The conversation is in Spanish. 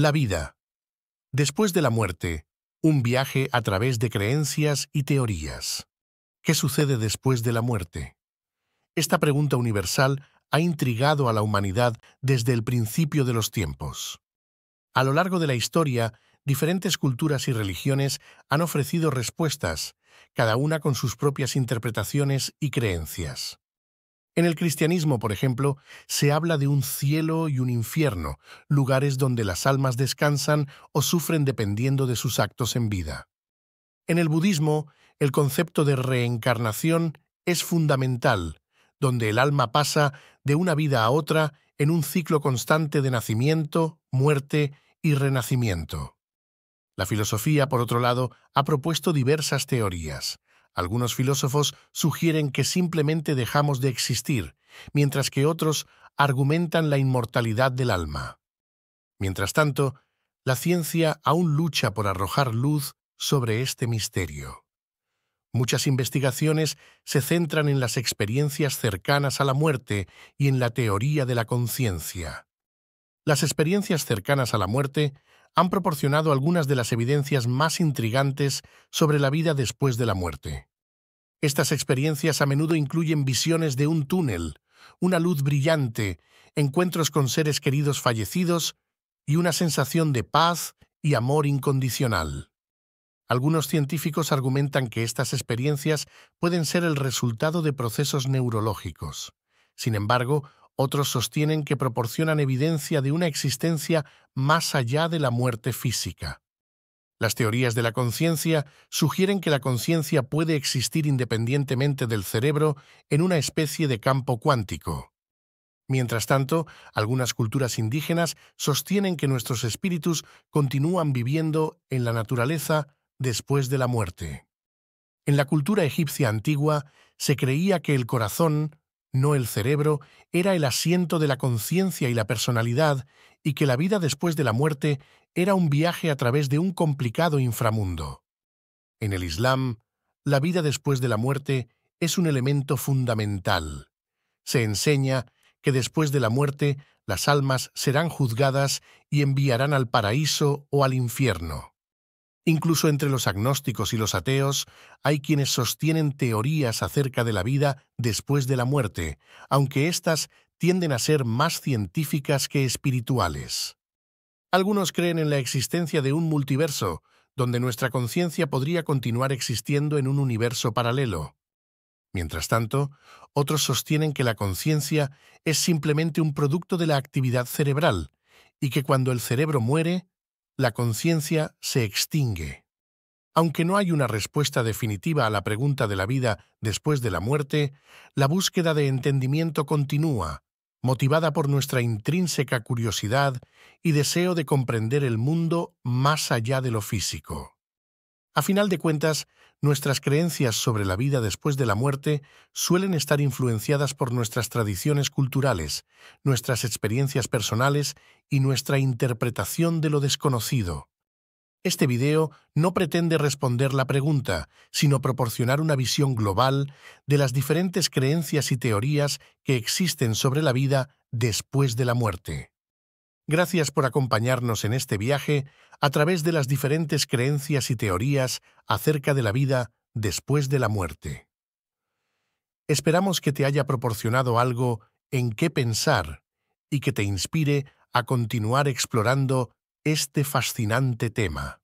La vida. Después de la muerte, un viaje a través de creencias y teorías. ¿Qué sucede después de la muerte? Esta pregunta universal ha intrigado a la humanidad desde el principio de los tiempos. A lo largo de la historia, diferentes culturas y religiones han ofrecido respuestas, cada una con sus propias interpretaciones y creencias. En el cristianismo, por ejemplo, se habla de un cielo y un infierno, lugares donde las almas descansan o sufren dependiendo de sus actos en vida. En el budismo, el concepto de reencarnación es fundamental, donde el alma pasa de una vida a otra en un ciclo constante de nacimiento, muerte y renacimiento. La filosofía, por otro lado, ha propuesto diversas teorías, algunos filósofos sugieren que simplemente dejamos de existir, mientras que otros argumentan la inmortalidad del alma. Mientras tanto, la ciencia aún lucha por arrojar luz sobre este misterio. Muchas investigaciones se centran en las experiencias cercanas a la muerte y en la teoría de la conciencia. Las experiencias cercanas a la muerte han proporcionado algunas de las evidencias más intrigantes sobre la vida después de la muerte. Estas experiencias a menudo incluyen visiones de un túnel, una luz brillante, encuentros con seres queridos fallecidos y una sensación de paz y amor incondicional. Algunos científicos argumentan que estas experiencias pueden ser el resultado de procesos neurológicos. Sin embargo, otros sostienen que proporcionan evidencia de una existencia más allá de la muerte física. Las teorías de la conciencia sugieren que la conciencia puede existir independientemente del cerebro en una especie de campo cuántico. Mientras tanto, algunas culturas indígenas sostienen que nuestros espíritus continúan viviendo en la naturaleza después de la muerte. En la cultura egipcia antigua se creía que el corazón, no el cerebro, era el asiento de la conciencia y la personalidad, y que la vida después de la muerte era un viaje a través de un complicado inframundo. En el Islam, la vida después de la muerte es un elemento fundamental. Se enseña que después de la muerte las almas serán juzgadas y enviarán al paraíso o al infierno. Incluso entre los agnósticos y los ateos hay quienes sostienen teorías acerca de la vida después de la muerte, aunque éstas tienden a ser más científicas que espirituales. Algunos creen en la existencia de un multiverso, donde nuestra conciencia podría continuar existiendo en un universo paralelo. Mientras tanto, otros sostienen que la conciencia es simplemente un producto de la actividad cerebral y que cuando el cerebro muere, la conciencia se extingue. Aunque no hay una respuesta definitiva a la pregunta de la vida después de la muerte, la búsqueda de entendimiento continúa, motivada por nuestra intrínseca curiosidad y deseo de comprender el mundo más allá de lo físico. A final de cuentas, nuestras creencias sobre la vida después de la muerte suelen estar influenciadas por nuestras tradiciones culturales, nuestras experiencias personales y nuestra interpretación de lo desconocido. Este video no pretende responder la pregunta, sino proporcionar una visión global de las diferentes creencias y teorías que existen sobre la vida después de la muerte. Gracias por acompañarnos en este viaje a través de las diferentes creencias y teorías acerca de la vida después de la muerte. Esperamos que te haya proporcionado algo en qué pensar y que te inspire a continuar explorando este fascinante tema.